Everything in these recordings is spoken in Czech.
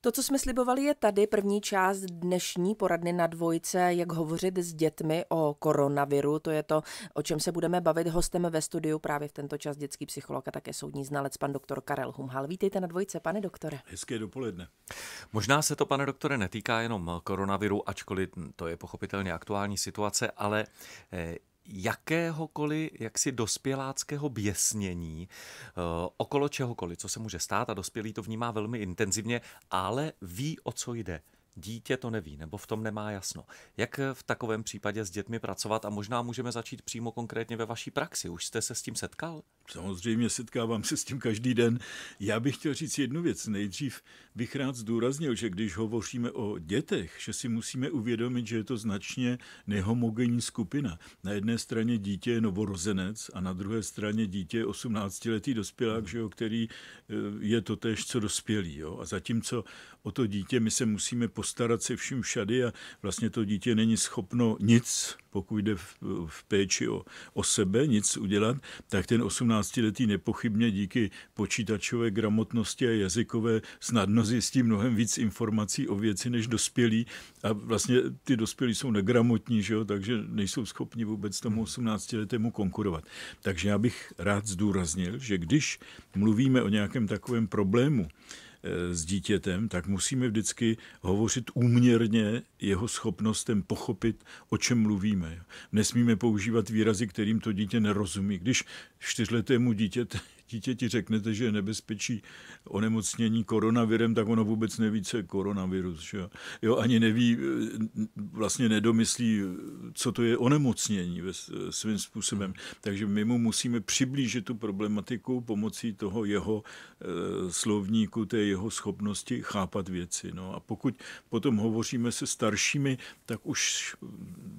To, co jsme slibovali, je tady první část dnešní poradny na dvojce, jak hovořit s dětmi o koronaviru. To je to, o čem se budeme bavit hostem ve studiu právě v tento čas dětský psycholog a také soudní znalec, pan doktor Karel Humhal. Vítejte na dvojce, pane doktore. Hezké dopoledne. Možná se to, pane doktore, netýká jenom koronaviru, ačkoliv to je pochopitelně aktuální situace, ale eh, jakéhokoliv jaksi dospěláckého běsnění eh, okolo čehokoliv, co se může stát a dospělý to vnímá velmi intenzivně, ale ví, o co jde dítě to neví nebo v tom nemá jasno. Jak v takovém případě s dětmi pracovat a možná můžeme začít přímo konkrétně ve vaší praxi? Už jste se s tím setkal? Samozřejmě setkávám se s tím každý den. Já bych chtěl říct jednu věc. Nejdřív bych rád zdůraznil, že když hovoříme o dětech, že si musíme uvědomit, že je to značně nehomogenní skupina. Na jedné straně dítě je novorozenec a na druhé straně dítě je 18-letý dospělák, že jo, který eh, je to tež co dospělý. Jo? A zatímco o to dítě my se musíme postavit postarat se vším všady a vlastně to dítě není schopno nic, pokud jde v, v péči o, o sebe, nic udělat, tak ten 18-letý nepochybně díky počítačové gramotnosti a jazykové snadno zjistí mnohem víc informací o věci než dospělí a vlastně ty dospělí jsou negramotní, že jo? takže nejsou schopni vůbec tomu 18-letému konkurovat. Takže já bych rád zdůraznil, že když mluvíme o nějakém takovém problému, Eh, s dítětem, tak musíme vždycky hovořit úměrně jeho schopnostem pochopit, o čem mluvíme. Nesmíme používat výrazy, kterým to dítě nerozumí. Když čtyřletému dítěti dítěti řeknete, že je nebezpečí onemocnění koronavirem, tak ono vůbec neví, co je koronavirus. Že? Jo, ani neví, eh, vlastně nedomyslí eh, co to je onemocnění ve, e, svým způsobem. Takže my mu musíme přiblížit tu problematiku pomocí toho jeho e, slovníku, té jeho schopnosti chápat věci. No a pokud potom hovoříme se staršími, tak už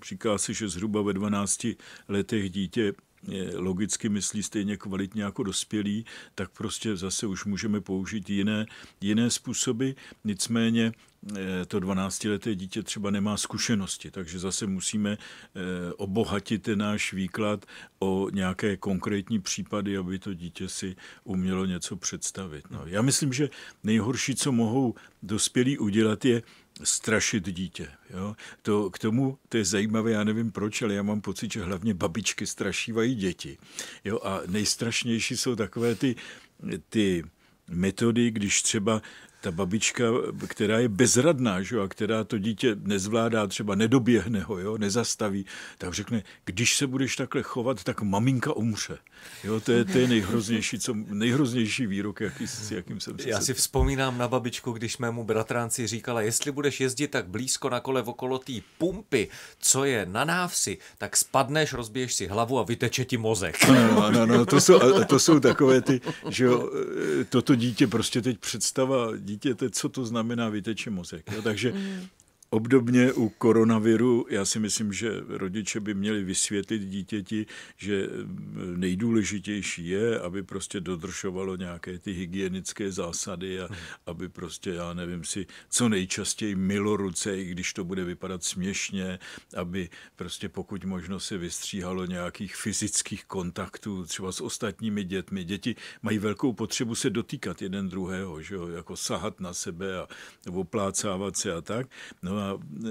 říká se, že zhruba ve 12 letech dítě logicky myslí stejně kvalitně jako dospělí, tak prostě zase už můžeme použít jiné, jiné způsoby. Nicméně eh, to 12-leté dítě třeba nemá zkušenosti, takže zase musíme eh, obohatit ten náš výklad o nějaké konkrétní případy, aby to dítě si umělo něco představit. No, já myslím, že nejhorší, co mohou dospělí udělat, je strašit dítě. Jo? To, k tomu to je zajímavé, já nevím proč, ale já mám pocit, že hlavně babičky strašívají děti. Jo? A nejstrašnější jsou takové ty, ty metody, když třeba ta babička, která je bezradná, že jo, a která to dítě nezvládá, třeba nedoběhne ho, jo, nezastaví, tak řekne, když se budeš takhle chovat, tak maminka umře. Jo, to je, to je nejhroznější, co, nejhroznější výrok, jaký, jakým jsem si Já si vzpomínám na babičku, když mému bratranci říkala, jestli budeš jezdit tak blízko na kole okolo té pumpy, co je na návsi, tak spadneš, rozbiješ si hlavu a vyteče ti mozek. no, no, no, no to, jsou, to jsou takové ty, že jo, e, toto dítě prostě teď představa dítěte, co to znamená vyteče mozek. Jo? Takže mm. Obdobně u koronaviru, já si myslím, že rodiče by měli vysvětlit dítěti, že eh, nejdůležitější je, aby prostě dodržovalo nějaké ty hygienické zásady a hmm. aby prostě, já nevím si, co nejčastěji milo ruce, i když to bude vypadat směšně, aby prostě pokud možno se vystříhalo nějakých fyzických kontaktů třeba s ostatními dětmi. Děti mají velkou potřebu se dotýkat jeden druhého, že jo? jako sahat na sebe a oplácávat se a tak. No a e,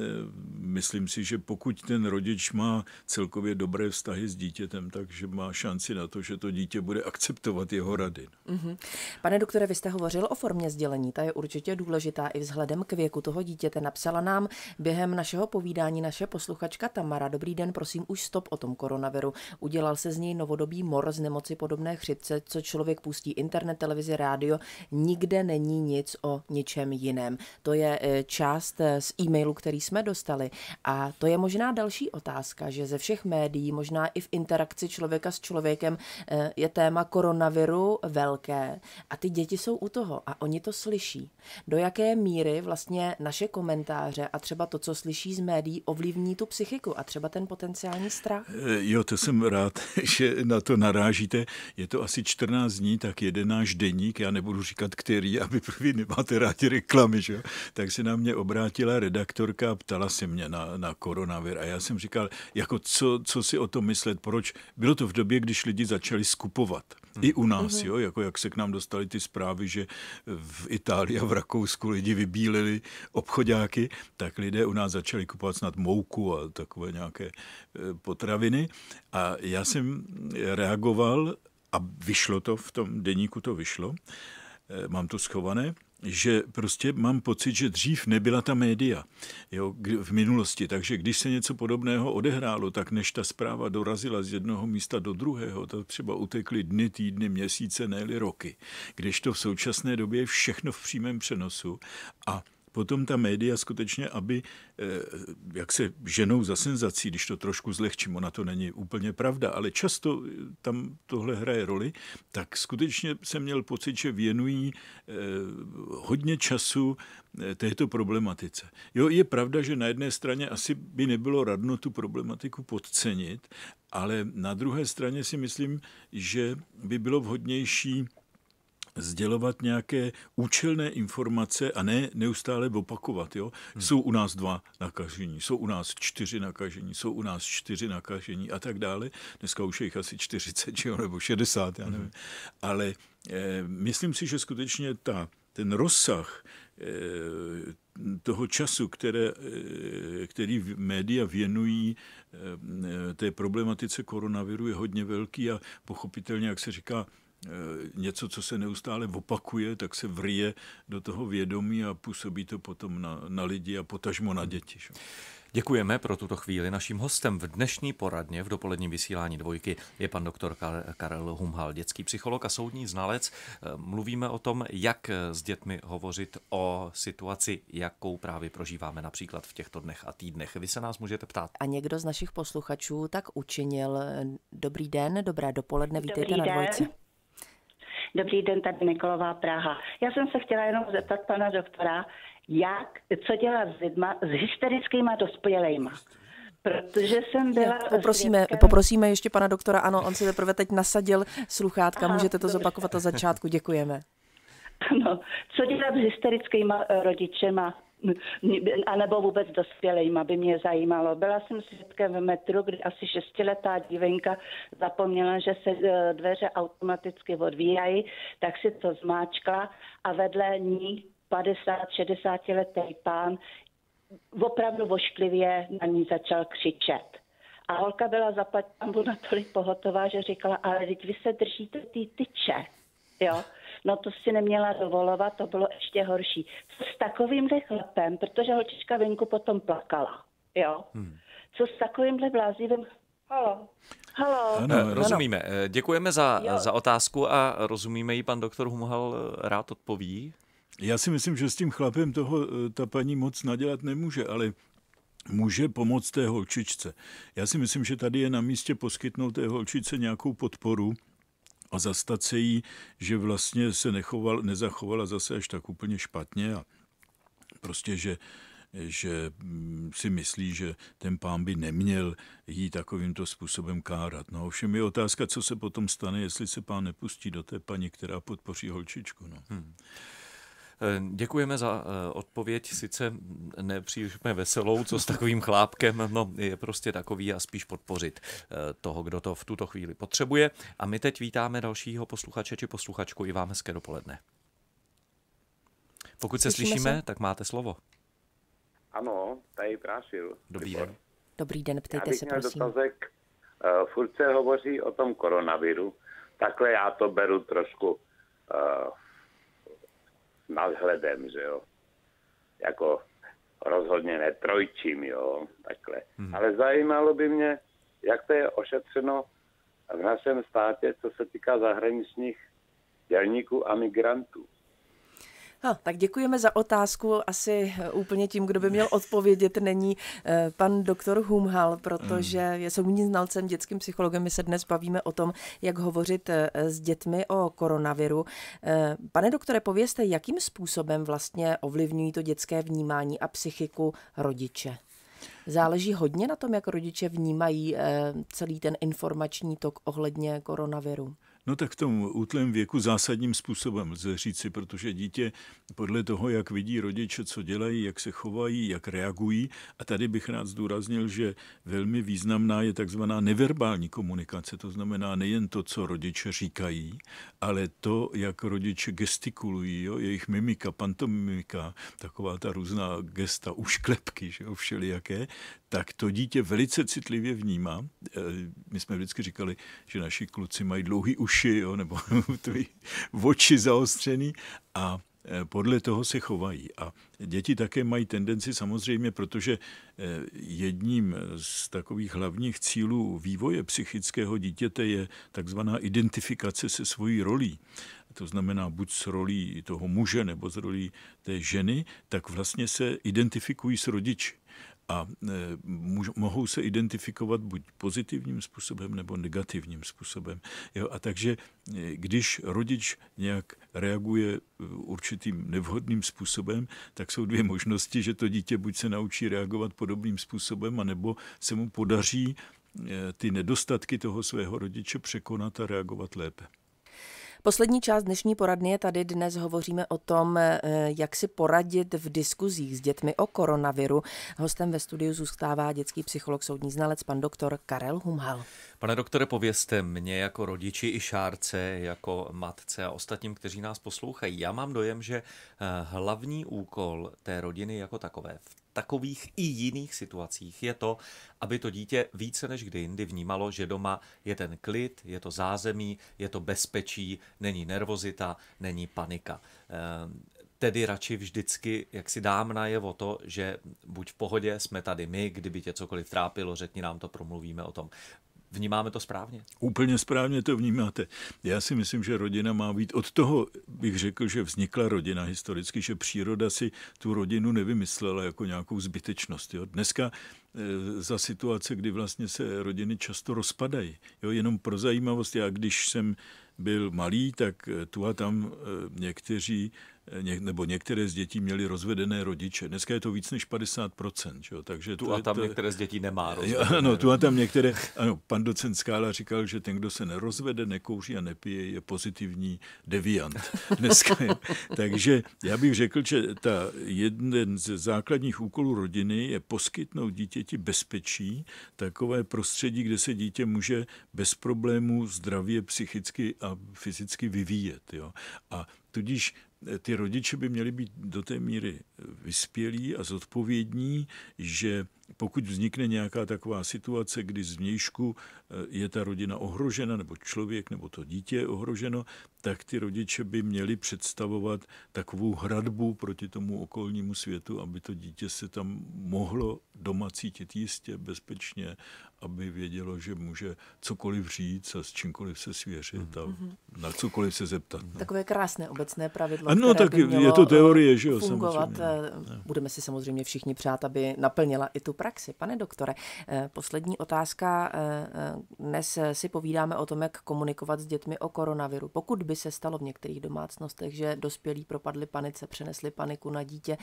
myslím si, že pokud ten rodič má celkově dobré vztahy s dítětem, takže má šanci na to, že to dítě bude akceptovat jeho rady. Mm-hmm. Pane doktore, vy jste hovořil o formě sdělení, ta je určitě důležitá i vzhledem k věku toho dítěte. Napsala nám během našeho povídání naše posluchačka Tamara. Dobrý den, prosím, už stop o tom koronaviru. Udělal se z něj novodobý mor z nemoci podobné chřipce, co člověk pustí internet, televizi, rádio. Nikde není nic o ničem jiném. To je e, část e, z e mailů, který jsme dostali. A to je možná další otázka, že ze všech médií, možná i v interakci člověka s člověkem, e, je téma koronaviru velké a ty děti jsou u toho a oni to slyší. Do jaké míry vlastně naše komentáře a třeba to, co slyší z médií, ovlivní tu psychiku a třeba ten potenciální strach? E, jo, to jsem rád, že na to narážíte. Je to asi 14 dní, tak jeden náš deník, já nebudu říkat který, aby první nemáte rádi reklamy, že? tak se na mě obrátila redakce redaktorka ptala se mě na, na koronavir a já jsem říkal, jako co, co si o tom myslet, proč? Bylo to v době, když lidi začali skupovat. Hmm. I u nás, hmm jo, jako jak se k nám dostaly ty zprávy, že v Itálii a v Rakousku lidi vybílili obchodáky, tak lidé u nás začali kupovat snad mouku a takové nějaké e, potraviny. A já jsem reagoval a vyšlo to v tom deníku, to vyšlo, e, mám to schované, že prostě mám pocit, že dřív nebyla ta média jo, v minulosti. Takže když se něco podobného odehrálo, tak než ta zpráva dorazila z jednoho místa do druhého, tak třeba utekly dny, týdny, měsíce, ne roky. když to v současné době je všechno v přímém přenosu a potom ta média skutečně, aby eh, jak se ženou za senzací, když to trošku zlehčím, ona to není úplně pravda, ale často eh, tam tohle hraje roli, tak skutečně jsem měl pocit, že věnují eh, hodně času této problematice. Jo, je pravda, že na jedné straně asi by nebylo radno tu problematiku podcenit, ale na druhé straně si myslím, že by bylo vhodnější sdělovat nějaké účelné informace a ne neustále opakovat. Jo? Hmm. Jsou u nás dva nakažení, jsou u nás čtyři nakažení, jsou u nás čtyři nakažení a tak dále. Dneska už je jich asi 40 jo, nebo 60, já nevím. Hmm. Ale e, myslím si, že skutečně ta, ten rozsah e, toho času, které, eh, který média věnují té problematice koronaviru, je hodně velký a pochopitelně, jak se říká, Eh, něco, co se neustále opakuje, tak se vrije do toho vědomí a působí to potom na, na lidi a potažmo na děti. Že? Děkujeme pro tuto chvíli. Naším hostem v dnešní poradně v dopoledním vysílání dvojky je pan doktor Karel Humhal, dětský psycholog a soudní znalec. Eh, mluvíme o tom, jak eh, s dětmi hovořit o situaci, jakou právě prožíváme například v těchto dnech a týdnech. Vy se nás můžete ptát. A někdo z našich posluchačů tak učinil. Dobrý den, dobrá dopoledne, vítejte Dobrý na dvojce. Den. Dobrý den, tady Nikolová Praha. Já jsem se chtěla jenom zeptat pana doktora, jak, co dělat s lidma, s hysterickýma dospělejma. Protože jsem byla... Poprosíme, poprosíme ještě pana doktora, ano, on si teprve teď nasadil sluchátka, Aha, můžete to dobře. zopakovat na začátku, děkujeme. Ano, co dělat s hysterickýma rodičema, anebo vůbec dospělým, by mě zajímalo. Byla jsem svědkem v metru, kdy asi šestiletá dívenka zapomněla, že se eh, dveře automaticky odvíjají, tak si to zmáčkla a vedle ní 50-60 letý pán opravdu vošklivě na ní začal křičet. A holka byla za na natolik pohotová, že říkala, ale teď vy se držíte ty tyče. Jo? No to si neměla dovolovat, to bylo ještě horší. Co s takovýmhle chlapem, protože holčička venku potom plakala, jo? Hmm. Co s takovýmhle blázivým Halo. Halo. Ano, rozumíme. Ano. Eh, děkujeme za, za otázku a rozumíme ji. Pan doktor Humhal eh, rád odpoví. Já si myslím, že s tím chlapem toho eh, ta paní moc nadělat nemůže, ale může pomoct té holčičce. Já si myslím, že tady je na místě poskytnout té holčičce nějakou podporu, a zastat se jí, že vlastně se nechoval, nezachovala zase až tak úplně špatně a prostě, že že mm, si myslí, že ten pán by neměl jí takovýmto způsobem kárat. No ovšem je otázka, co se potom stane, jestli se pán nepustí do té paní, která podpoří holčičku. No. Hmm. Děkujeme za eh, odpověď, sice nepříliš veselou, co s takovým chlápkem, no je prostě takový a spíš podpořit eh, toho, kdo to v tuto chvíli potřebuje. A my teď vítáme dalšího posluchače či posluchačku i vám hezké dopoledne. Pokud se slyšíme, slyšíme se? tak máte slovo. Ano, tady Prášil. Dobrý den. Dobrý den, ptejte se, měl prosím. dotazek. Eh, furt se hovoří o tom koronaviru. Takhle já to beru trošku v nadhledem, že jo. Jako rozhodně netrojčím, jo, takhle. Hmm. Ale zajímalo by mě, jak to je ošetřeno v našem státě, co se týká zahraničních dělníků a migrantů. No, tak děkujeme za otázku. Asi eh, úplně tím, kdo by měl odpovědět, není eh, pan doktor Humhal, protože hmm. je soudní znalcem, dětským psychologem. My se dnes bavíme o tom, jak hovořit eh, s dětmi o koronaviru. Pane doktore, povězte, jakým způsobem vlastně ovlivňují to dětské vnímání a psychiku rodiče? Záleží hodně na tom, jak rodiče vnímají celý ten informační tok ohledně koronaviru. No tak v tom útlém věku zásadním způsobem lze říci, protože dítě podle toho, jak vidí rodiče, co dělají, jak se chovají, jak reagují, a tady bych rád zdůraznil, že velmi významná je takzvaná neverbální komunikace, to znamená nejen to, co rodiče říkají, ale to, jak rodiče gestikulují, jo, jejich mimika, pantomimika, taková ta různá gesta, ušklepky, že jo, všelijaké, tak to dítě velice citlivě vnímá. Eh, my jsme vždycky říkali, že naši kluci mají dlouhý uši, jo, nebo oči zaostřený a eh, podle toho se chovají. A děti také mají tendenci samozřejmě, protože eh, jedním z takových hlavních cílů vývoje psychického dítěte je takzvaná identifikace se svojí rolí. To znamená buď s rolí toho muže nebo s rolí té ženy, tak vlastně se identifikují s rodiči a e, můž, mohou se identifikovat buď pozitivním způsobem nebo negativním způsobem. Jo, a takže e, když rodič nějak reaguje e, určitým nevhodným způsobem, tak jsou dvě možnosti, že to dítě buď se naučí reagovat podobným způsobem, anebo se mu podaří ty nedostatky toho svého rodiče překonat a reagovat lépe. Poslední část dnešní poradny je tady. Dnes hovoříme o tom, eh, jak si poradit v diskuzích s dětmi o koronaviru. Hostem ve studiu zůstává dětský psycholog, soudní znalec, pan doktor Karel Humhal. Pane doktore, povězte mě jako rodiči i šárce, jako matce a ostatním, kteří nás poslouchají. Já mám dojem, že eh, hlavní úkol té rodiny jako takové v takových i jiných situacích je to, aby to dítě více než kdy jindy vnímalo, že doma je ten klid, je to zázemí, je to bezpečí, není nervozita, není panika. Ehm, tedy radši vždycky, jak si dám najevo to, že buď v pohodě, jsme tady my, kdyby tě cokoliv trápilo, řekni nám to, promluvíme o tom. Vnímáme to správně? Úplně správně to vnímáte. Já si myslím, že rodina má být od toho, bych řekl, že vznikla rodina historicky, že příroda si tu rodinu nevymyslela jako nějakou zbytečnost. Jo. Dneska e, za situace, kdy vlastně se rodiny často rozpadají. Jo, jenom pro zajímavost, já když jsem byl malý, tak tu a tam e, někteří nebo některé z dětí měly rozvedené rodiče. Dneska je to víc než 50%, že jo? takže tu, a tam to, některé z dětí nemá rozvedené. Ano, tu a tam některé, ano, pan docent Skála říkal, že ten, kdo se nerozvede, nekouří a nepije, je pozitivní deviant dneska. Je. takže já bych řekl, že ta jeden z základních úkolů rodiny je poskytnout dítěti bezpečí, takové prostředí, kde se dítě může bez problémů zdravě psychicky a fyzicky vyvíjet. Jo? A tudíž ty rodiče by měli být do té míry vyspělí a zodpovědní, že pokud vznikne nějaká taková situace, kdy z vnějšku eh, je ta rodina ohrožena, nebo člověk, nebo to dítě je ohroženo, tak ty rodiče by měli představovat takovou hradbu proti tomu okolnímu světu, aby to dítě se tam mohlo doma cítit jistě, bezpečně, aby vědělo, že může cokoliv říct a s čímkoliv se svěřit a mhm. Mhm. na cokoliv se zeptat. No. Takové krásné obecné pravidlo. Ano, tak je to teorie, že jo, fungovat. Samozřejmě. No. Eh, budeme si samozřejmě všichni přát, aby naplnila i tu praxi. Pane doktore, eh, poslední otázka. Eh, eh, dnes si povídáme o tom, jak komunikovat s dětmi o koronaviru. Pokud by se stalo v některých domácnostech, že dospělí propadli panice, přenesli paniku na dítě,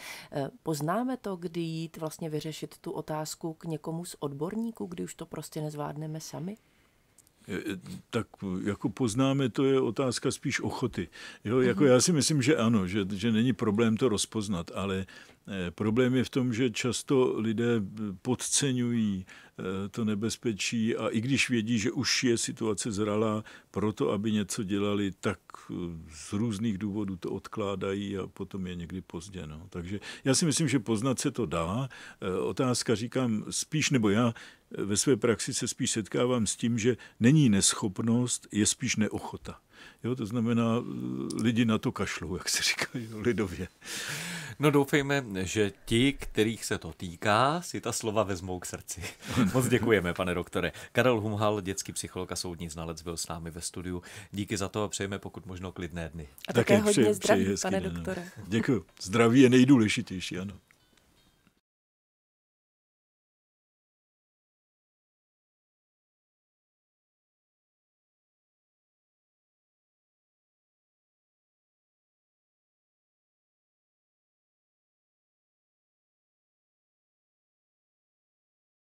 poznáme to, kdy jít vlastně vyřešit tu otázku k někomu z odborníků, kdy už to prostě nezvládneme sami? Tak jako poznáme, to je otázka spíš ochoty. Jo, jako mhm. já si myslím, že ano, že, že není problém to rozpoznat, ale Eh, problém je v tom, že často lidé eh, podceňují eh, to nebezpečí a i když vědí, že už je situace zralá, proto aby něco dělali, tak z různých důvodů to odkládají a potom je někdy pozdě. No. Takže já si myslím, že poznat se to dá. Otázka říkám spíš, nebo já ve své praxi se spíš setkávám s tím, že není neschopnost, je spíš neochota. Jo, to znamená, eh, lidi na to kašlou, jak se říkají lidově. No doufejme, že ti, kterých se to týká, si ta slova vezmou k srdci. Moc děkujeme, pane doktore. Karel Humhal, dětský psycholog a soudní znalec, byl s námi ve studiu. Díky za to a přejeme pokud možno klidné dny. A také, také hodně přeji, zdraví, přeji pane den. doktore. Děkuji. Zdraví je nejdůležitější, ano.